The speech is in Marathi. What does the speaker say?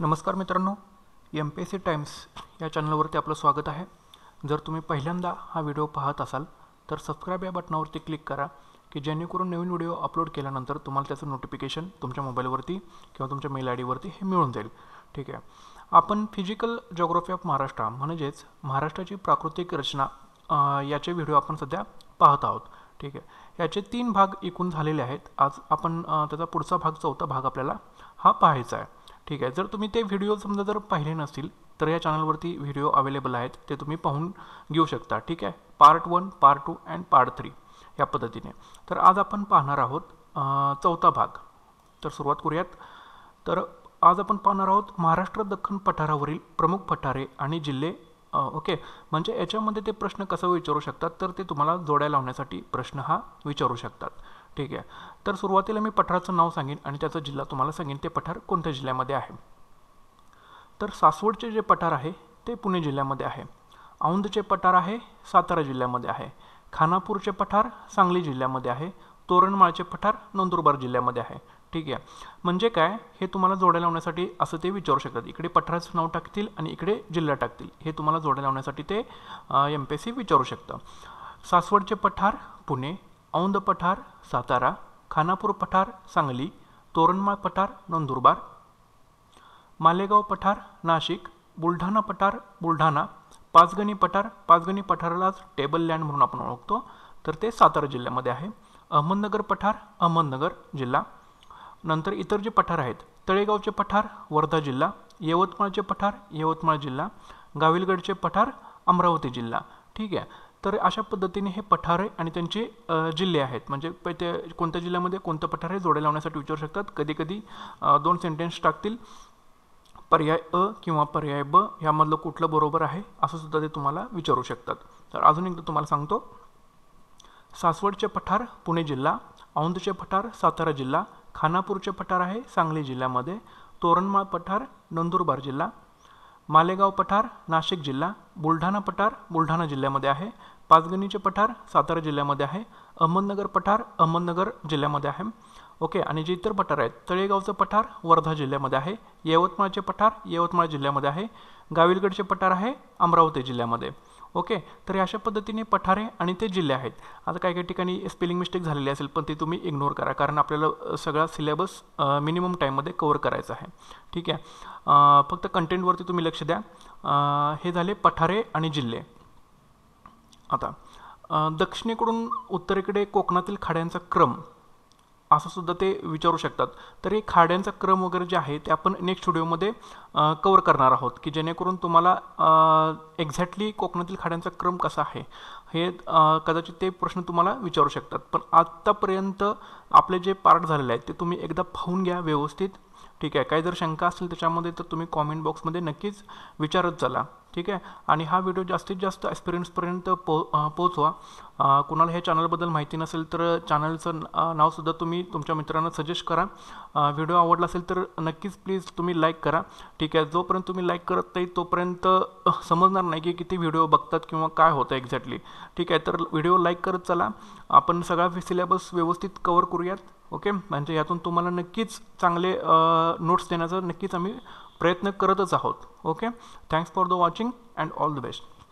नमस्कार मित्रांनो M P S C Times या चॅनलवरती आपलं स्वागत आहे जर तुम्ही पहिल्यांदा हा व्हिडिओ पाहत असाल तर सबस्क्राईब या बटनावरती क्लिक करा की जेणेकरून नवीन व्हिडिओ अपलोड केल्यानंतर तुम्हाला त्याचं नोटिफिकेशन तुमच्या मोबाईलवरती किंवा तुमच्या मेल आय डीवरती हे मिळून जाईल ठीक आहे आपण फिजिकल जॉग्रफी ऑफ महाराष्ट्र म्हणजेच महाराष्ट्राची प्राकृतिक रचना याचे व्हिडिओ आपण सध्या पाहत आहोत ठीक आहे याचे तीन भाग एकूण झालेले आहेत आज आपण त्याचा पुढचा भाग चौथा भाग आपल्याला हा पाहायचा आहे ठीक आहे जर तुम्ही ते व्हिडिओ समजा जर पाहिले नसतील तर या चॅनलवरती व्हिडिओ अवेलेबल आहेत ते तुम्ही पाहून घेऊ शकता ठीक आहे part one part two and part three या पद्धतीने तर आज आपण पाहणार आहोत चौथा भाग तर सुरुवात करूयात तर आज आपण पाहणार आहोत महाराष्ट्र दख्खन पठारावरील प्रमुख पठारे आणि जिल्हे ओके म्हणजे याच्यामध्ये ते प्रश्न कसं विचारू शकतात तर ते तुम्हाला जोड्या लावण्यासाठी प्रश्न हा विचारू शकतात ठीक आहे तर सुरुवातीला मी पठाराचं नाव सांगेन आणि त्याचा जिल्हा तुम्हाला सांगेन ते पठार कोणत्या जिल्ह्यामध्ये आहे तर सासवडचे जे पठार आहे ते पुणे जिल्ह्यामध्ये आहे औंधचे पठार आहे सातारा जिल्ह्यामध्ये आहे खानापूरचे पठार सांगली जिल्ह्यामध्ये आहे तोरणमाळचे पठार नंदुरबार जिल्ह्यामध्ये आहे ठीक आहे म्हणजे काय हे तुम्हाला जोड्या लावण्यासाठी असं ते विचारू शकतात इकडे पठाराचं नाव टाकतील आणि इकडे जिल्हा टाकतील हे तुम्हाला जोड्या लावण्यासाठी ते एम पी सी विचारू शकतं सासवडचे पठार पुणे औंद पठार सातारा खानापूर पठार सांगली तोरणमाळ पठार नंदुरबार मालेगाव पठार नाशिक बुलढाणा पठार बुलढाणा पाचगणी पठार पाचगणी पठारालाच टेबल लँड म्हणून आपण ओळखतो तर ते सातारा जिल्ह्यामध्ये आहे अहमदनगर पठार अहमदनगर जिल्हा नंतर इतर जे पठार आहेत तळेगावचे पठार वर्धा जिल्हा यवतमाळचे पठार यवतमाळ जिल्हा गाविलगडचे पठार अमरावती जिल्हा ठीक आहे तर अशा पद्धतीने हे आहे आणि त्यांचे जिल्हे आहेत म्हणजे ते कोणत्या जिल्ह्यामध्ये कोणतं पठार हे जोड्या लावण्यासाठी विचारू शकतात कधीकधी दोन सेंटेन्स टाकतील पर्याय अ किंवा पर्याय ब यामधलं कुठलं बरोबर आहे असं सुद्धा ते तुम्हाला विचारू शकतात तर अजून एकदा तुम्हाला सांगतो सासवडचे पठार पुणे जिल्हा औंधचे पठार सातारा जिल्हा खानापूरचे पठार आहे सांगली जिल्ह्यामध्ये तोरणमाळ पठार नंदुरबार जिल्हा मालेगाव पठार नाशिक जिल्हा बुलढाणा पठार बुलढाणा जिल्ह्यामध्ये आहे पाचगणीचे पठार सातारा जिल्ह्यामध्ये आहे अहमदनगर पठार अहमदनगर जिल्ह्यामध्ये आहे ओके आणि जे इतर पठार आहेत तळेगावचं पठार वर्धा जिल्ह्यामध्ये आहे यवतमाळचे पठार यवतमाळ जिल्ह्यामध्ये आहे गाविलगडचे पठार आहे अमरावती जिल्ह्यामध्ये ओके तर अशा पद्धतीने पठारे आणि ते जिल्हे आहेत आता काही काही ठिकाणी स्पेलिंग मिस्टेक झालेली असेल पण ते तुम्ही इग्नोर करा कारण आपल्याला सगळा सिलेबस मिनिमम टाईममध्ये कवर करायचा आहे ठीक आहे फक्त कंटेंटवरती तुम्ही लक्ष द्या हे झाले पठारे आणि जिल्हे आता दक्षिणेकडून उत्तरेकडे कोकणातील खाड्यांचा क्रम असं सुद्धा ते विचारू शकतात तर हे खाड्यांचा क्रम वगैरे जे आहे ते आपण नेक्स्ट व्हिडिओमध्ये कवर करणार आहोत की जेणेकरून तुम्हाला एक्झॅक्टली कोकणातील खाड्यांचा क्रम कसा आहे हे कदाचित ते प्रश्न तुम्हाला विचारू शकतात पण आत्तापर्यंत आपले जे पार्ट झालेले आहेत ते तुम्ही एकदा पाहून घ्या व्यवस्थित ठीक आहे काही जर शंका असेल त्याच्यामध्ये तर तुम्ही कॉमेंट बॉक्समध्ये नक्कीच विचारत चला ठीक आहे आणि हा व्हिडिओ जास्तीत जास्त एक्सपिरियन्सपर्यंत पो पोचवा कुणाला हे चॅनलबद्दल माहिती नसेल तर चॅनलचं नावसुद्धा तुम्ही तुमच्या मित्रांना सजेस्ट करा व्हिडिओ आवडला असेल तर नक्कीच प्लीज तुम्ही लाईक करा ठीक आहे जोपर्यंत तुम्ही लाईक करत नाही तोपर्यंत समजणार नाही की किती व्हिडिओ बघतात किंवा काय होतं एक्झॅक्टली ठीक आहे तर व्हिडिओ लाईक करत चला आपण सगळा सिलेबस व्यवस्थित कवर करूयात ओके म्हणजे यातून तुम्हाला नक्कीच चांगले नोट्स देण्याचा नक्कीच आम्ही प्रयत्न करतच आहोत okay thanks for the watching and all the best